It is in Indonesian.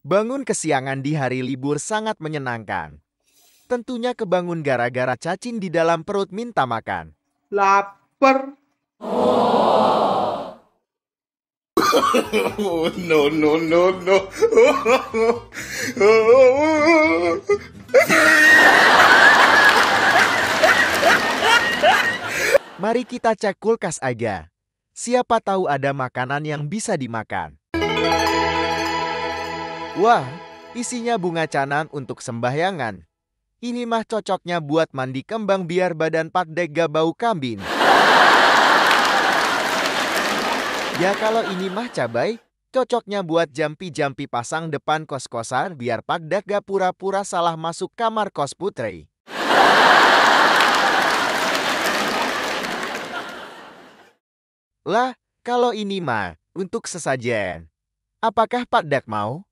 Bangun kesiangan di hari libur sangat menyenangkan. Tentunya kebangun gara-gara cacing di dalam perut minta makan. Laper. Oh. no, no, no, no. Mari kita cek kulkas aja. Siapa tahu ada makanan yang bisa dimakan. Wah, isinya bunga canan untuk sembahyangan. Ini mah cocoknya buat mandi kembang biar badan Pak Dega bau kambing. Ya kalau ini mah cabai, cocoknya buat jampi-jampi pasang depan kos-kosan biar Pak Dega pura-pura salah masuk kamar kos putri. Lah, kalau ini mah untuk sesajen. Apakah Pak Dek mau?